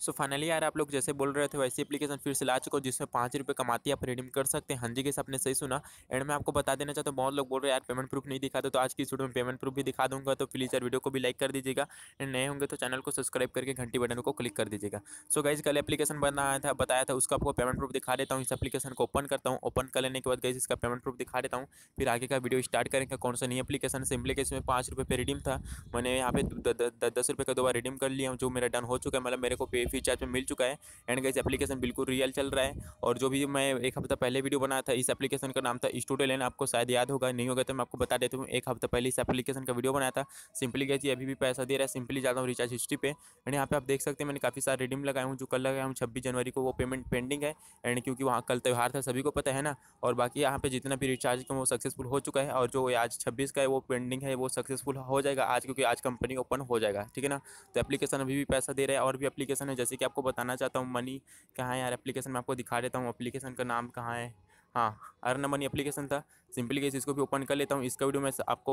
so finally यार आप लोग जैसे बोल रहे थे वैसी एप्लीकेशन फिर से ला चुके जिसमें पाँच रुपये कमाती आप रिडीम कर सकते हैं हाँ जी साथ आपने सही सुना एंड मैं आपको बता देना चाहता हूँ बहुत लोग बोल रहे हैं यार पेमेंट प्रूफ नहीं दिखा दो तो आज की स्टूडियो में पेमेंट प्रूफ भी दिखा दूंगा तो प्लीज़ यार वीडियो को भी लाइक कर दीजिएगा एंड नए होंगे तो चैनल को सब्सक्राइब करके घंटी बटन को क्लिक कर दीजिएगा सो गाइज कल एप्लीकेशन बनाया था बताया था उसका आपको पेमेंट प्रूफ दिखा देता हूँ इस एप्लीकेशन को ओपन करता हूँ ओपन कर लेने के बाद गई इसका पेमेंट प्रूफ दिखा देता हूँ फिर आगे का वीडियो स्टार्ट करेंगे कौन सा नहीं एप्लीकेशन सिंपली के इसमें पाँच रुपये पे रिडीम था मैंने यहाँ पे दस रुपये का दोबारा रिडीम कर लिया हूँ जो मेरा डन हो चुका है मतलब मेरे को पे फ्री चार्ज में मिल चुका है एंड गाइस एप्लीकेशन बिल्कुल रियल चल रहा है और जो भी मैं एक हफ्ता पहले वीडियो बनाया था इस एप्लीकेशन का नाम था स्टूडियो आपको शायद याद होगा नहीं होगा तो मैं आपको बता देता हूँ एक हफ्ता पहले इस एप्लीकेशन का वीडियो बनाया था सिंपली गैस ये अभी भी पैसा दे रहा है सिंपली जाता हूँ रिचार्ज हिस्ट्री पे एंड यहाँ पे आप देख सकते हैं मैंने काफ़ी सारे रिडीम लगाए हूँ जो कल लगाया हूँ छब्बीस जनवरी को वो पेमेंट पेंडिंग है एंड क्योंकि वहाँ कल त्यौहार था सभी को पता है ना और बाकी यहाँ पे जितना भी रिचार्ज का वो सक्सेसफुल हो चुका है और जो आज छब्बीस का है वो पेंडिंग है वो सक्सेसफुल हो जाएगा आज क्योंकि आज कंपनी ओपन हो जाएगा ठीक है ना तो एप्लीकेशन अभी भी पैसा दे रहा है और भी एप्लीकेशन जैसे कि आपको बताना चाहता हूँ मनी कहाँ है यार एप्लीकेशन में आपको दिखा देता हूँ एप्लीकेशन का नाम कहाँ है हाँ अर्न मनी एप्लीकेशन था सिंपली कैसे इसको भी ओपन कर लेता हूँ इसका वीडियो मैं आपको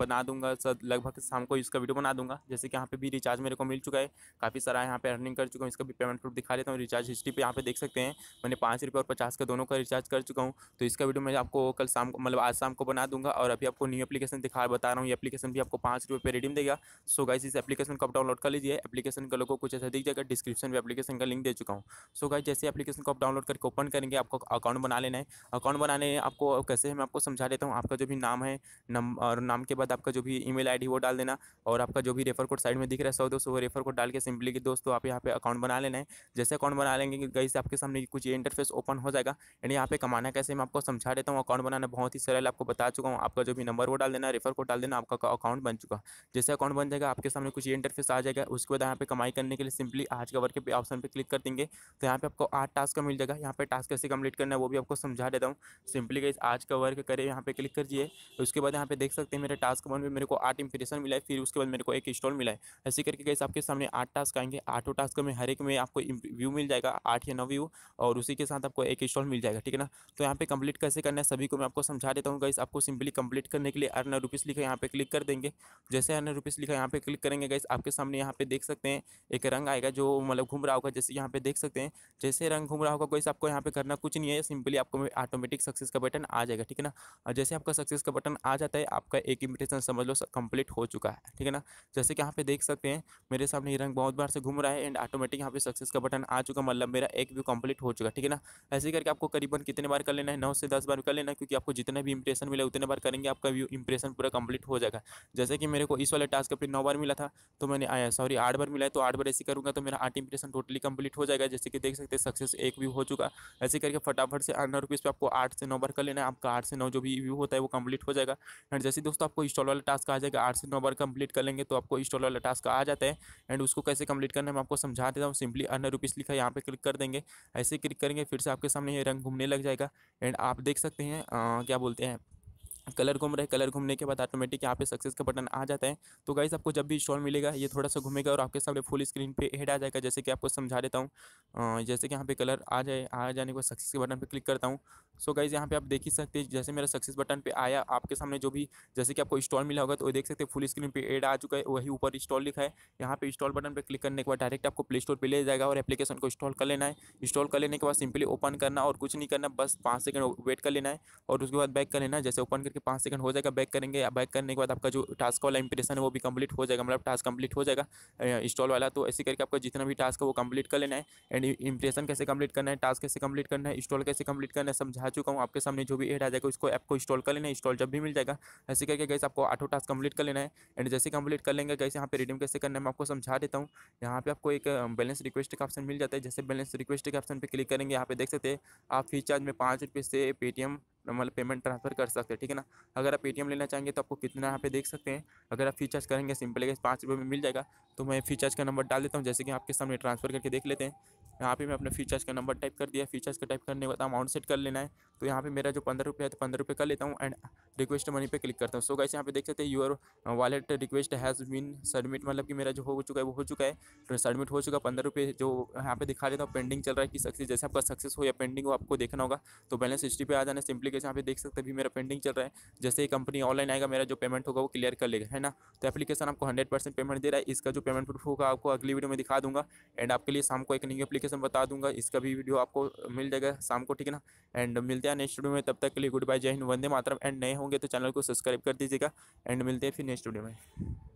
बना दूंगा सर लगभग शाम को इसका वीडियो बना दूंगा जैसे कि यहाँ पे भी रिचार्ज मेरे को मिल चुका है काफ़ी सारा यहाँ पे अर्निंग कर चुका हूँ इसका भी पेमेंट प्रूफ दिखा लेता हूँ रिचार्ज हिस्ट्री पे यहाँ पे देख सकते हैं मैंने पाँच रुपये और पचास का दोनों का रिचार्ज कर चुका हूँ तो इसका वीडियो मैं आपको कल शाम को मतलब आज शाम को बना दूंगा और अभी आपको न्यू एप्लीकेशन दिखा बता रहा हूँ ये एप्लीकेशन भी आपको पाँच रुपये रिडीम देगा सो गाइस इस एप्लीकेशन को आप डाउनलोड कर लीजिए एप्लीकेशन का लोगों को कुछ ऐसा दिख जाएगा डिस्क्रिप्शन में एप्लीकेशन का लिंक दे चुका हूँ सो गाइस जैसे एप्लीकेशन को आप डाउनलोड करके ओपन करेंगे आपको अकाउंट बना लेना है है अकाउंट बनाने आपको कैसे है मैं आपको समझा देता हूँ आपका जो भी नाम है नम और नाम के बाद आपका जो भी ईमेल आईडी वो डाल देना और आपका जो भी रेफर कोड साइड में दिख रहा है सौ दोस्तों वो रेफर कोड डाल के सिंपली कि दोस्तों आप यहाँ पे अकाउंट बना लेना है जैसे अकाउंट बना लेंगे गई से आपके सामने कुछ ये इंटरफेस ओपन हो जाएगा यानी यहाँ पे कमाना कैसे मैं आपको समझा देता हूँ अकाउंट बनाना बहुत ही सरल आपको बता चुका हूँ आपका जो भी नंबर वो डाल देना रेफर कोड डाल देना आपका अकाउंट बन चुका जैसे अकाउंट बन जाएगा आपके सामने कुछ इंटरफेस आ जाएगा उसके बाद यहाँ पे कमाई करने के लिए सिंपली आज का वर्क के ऑप्शन पर क्लिक कर देंगे तो यहाँ पे आपको आठ टास्क का मिल जाएगा यहाँ पे टास्क कैसे कंप्लीट करना है वो भी आपको समझा देता हूँ सिंपली गई आज का वर्क करें यहाँ पे क्लिक कर दिए उसके बाद यहाँ पे देख सकते हैं मेरे टास्क वन में मेरे को आठ इंप्रेशन मिला है फिर उसके बाद मेरे को एक स्टॉल मिला है ऐसे करके गाइस आपके सामने आठ टास्क आएंगे आठों टास्क में हर एक में आपको व्यू मिल जाएगा आठ या नौ व्यू और उसी के साथ आपको एक स्टॉल मिल जाएगा ठीक है ना तो यहाँ पे कंप्लीट कैसे करना है सभी को मैं आपको समझा देता हूँ गाइस आपको सिंपली कंप्लीट करने के लिए अर्न रुपीज़ लिखा यहाँ पे क्लिक कर देंगे जैसे अर्न रुपीज़ लिखा यहाँ पे क्लिक करेंगे गाइस आपके सामने यहाँ पे देख सकते हैं एक रंग आएगा जो मतलब घूम रहा होगा जैसे यहाँ पे देख सकते हैं जैसे रंग घूम रहा होगा गाइस आपको यहाँ पे करना कुछ नहीं है सिंपली आप आपको ऑटोमेटिक सक्सेस का बटन आ जाएगा ठीक है ना और जैसे आपका सक्सेस का बटन आ जाता है आपका एक इन्विटेशन समझ लो कंप्लीट हो चुका है ठीक है ना जैसे कि यहाँ पे देख सकते हैं मेरे सामने ये रंग बहुत बार से घूम रहा है एंड ऑटोमेटिक यहाँ पे सक्सेस का बटन आ चुका मतलब मेरा एक व्यू कम्प्लीट हो चुका ठीक है ना ऐसे करके आपको करीबन कितने बार कर लेना है नौ से दस बार कर लेना क्योंकि आपको जितना भी इंप्रेशन मिला उतने बार करेंगे आपका व्यू इंप्रेशन पूरा कंप्लीट हो जाएगा जैसे कि मेरे को इस वाले टास्क अपने नौ बार मिला था तो मैंने आया सॉरी आठ बार मिला है तो आठ बार ऐसे करूँगा तो मेरा आठ इंप्रेशन टोटली कंप्लीट हो जाएगा जैसे कि देख सकते हैं सक्सेस एक व्यू हो चुका ऐसे करके फटाफट से अन रुपीज़ पे आपको आठ से नौ बार कर लेना है आपका आठ से नौ जो भी व्यू होता है वो कंप्लीट हो जाएगा एंड जैसे दोस्तों आपको इंस्टॉल वाला टास्क आ जाएगा आठ से नौ बार कंप्लीट कर लेंगे तो आपको इंस्टॉल वाला टास्क आ जाता है एंड उसको कैसे कंप्लीट करना है मैं आपको समझा देता हूँ सिंपली अन्य रुपीज़ लिखा है यहाँ पर क्लिक कर देंगे ऐसे क्लिक करेंगे फिर से आपके सामने ये रंग घूमने लग जाएगा एंड आप देख सकते हैं क्या बोलते हैं कलर घूम रहे कलर घूमने के बाद ऑटोमेटिक यहाँ पे सक्सेस का बटन आ जाता है तो गाइस आपको जब भी इंस्टॉल मिलेगा ये थोड़ा सा घूमेगा और आपके सामने फुल स्क्रीन पे हेड आ जाएगा जैसे कि आपको समझा देता हूँ जैसे कि यहाँ पे कलर आ जाए आ जाने के बाद सक्सेस के बटन पे क्लिक करता हूँ सो गाइज़ यहाँ पे आप देख ही सकते हैं जैसे मेरा सक्सेस बटन पे आया आपके सामने जो भी जैसे कि आपको इंस्टॉल मिला होगा तो देख सकते हैं फुल स्क्रीन पे एड आ चुका है वही ऊपर इंस्टॉल लिखा है यहाँ पे इंस्टॉल बटन पे क्लिक करने के बाद डायरेक्ट आपको प्ले स्टोर पर ले जाएगा और एप्लीकेशन को इंस्टॉल कर लेना है इंस्टॉल कर लेने के बाद सिंपली ओपन करना और कुछ नहीं करना बस पाँच सेकंड वेट कर लेना है और उसके बाद बैक कर लेना जैसे ओपन करके पाँच सेकंड हो जाएगा बैक करेंगे बैक करने के बाद आपका जो टास्क वाला इंप्रेशन है वो भी कंप्लीट हो जाएगा मतलब टास्क कंप्लीट हो जाएगा इंस्टॉल वाला तो ऐसे करके आपका जितना भी टास्क है वो कंप्लीट कर लेना है एंड इंप्रेशन कैसे कंप्लीट करना है टास्क कैसे कंप्लीट करना है इंस्टॉल कैसे कंप्लीट करना है समझा चुका हूँ आपके सामने जो भी एड आ जाएगा उसको ऐप को इंस्टॉल कर लेना है इंस्टॉल जब भी मिल जाएगा ऐसे करके कैसे आपको आठों टास्क कंप्लीट कर लेना है एंड जैसे कंप्लीट कर लेंगे कैसे यहाँ पर रिडीम कैसे करना है मैं आपको समझा देता हूँ यहाँ पे आपको एक बैलेंस रिक्वेस्ट का ऑप्शन मिल जाता है जैसे बैलेंस रिक्वेस्ट के ऑप्शन पर क्लिक करेंगे यहाँ पे देख सकते हैं आप फ्री चार्ज में पाँच रुपये से पेटीएम मतलब पेमेंट ट्रांसफ़र कर सकते हैं ठीक है ना अगर आप पेटीएम लेना चाहेंगे तो आपको कितना यहाँ पे देख सकते हैं अगर आप फीचार्ज चार्ज करेंगे सिंपल है पाँच रुपये में मिल जाएगा तो मैं फीचार्ज चार्ज का नंबर डाल देता हूँ जैसे कि आपके सामने ट्रांसफ़र करके देख लेते हैं यहाँ पे मैं अपना फी चार्ज का नंबर टाइप कर दिया फीचार्ज का टाइप करने के बाद अमाउंट सेट कर लेना है तो यहाँ पे मेरा जो पंद्रह रुपये है तो पंद्रह रुपये कर लेता हूँ एंड रिक्वेस्ट मनी पे क्लिक करता हूँ सो गाइस यहाँ पे देख सकते हैं your wallet request has been submit मतलब कि मेरा जो हो चुका है वो हो चुका है तो सबमिट हो चुका है पंद्रह रुपये जो यहाँ पे दिखा देता हूँ पेंडिंग चल रहा है कि सक्सेस जैसे आपका सक्सेस हो या पेंडिंग हो आपको देखना होगा तो बैलेंस हिस्ट्री पे आ जाना सिंपली एप्लीकेशन आप देख सकते हैं अभी मेरा पेंडिंग चल रहा है जैसे ही कंपनी ऑनलाइन आएगा मेरा जो पेमेंट होगा वो क्लियर कर लेगा है ना तो एप्लीकेशन आपको हंड्रेड परसेंट पेमेंट दे रहा है इसका जो पेमेंट प्रूफ होगा आपको अगली वीडियो में दिखा दूंगा एंड आपके लिए शाम को एक न्यू एप्लीकेशन बता दूंगा इसका भी वीडियो आपको मिल जाएगा शाम को ठीक है ना एंड मिलते हैं नेक्स्ट वीडियो में तब तक के लिए गुड बाय जय हिंद वंदे मातरम एंड नए होंगे तो चैनल को सब्सक्राइब कर दीजिएगा एंड मिलते हैं फिर नेक्स्ट वीडियो में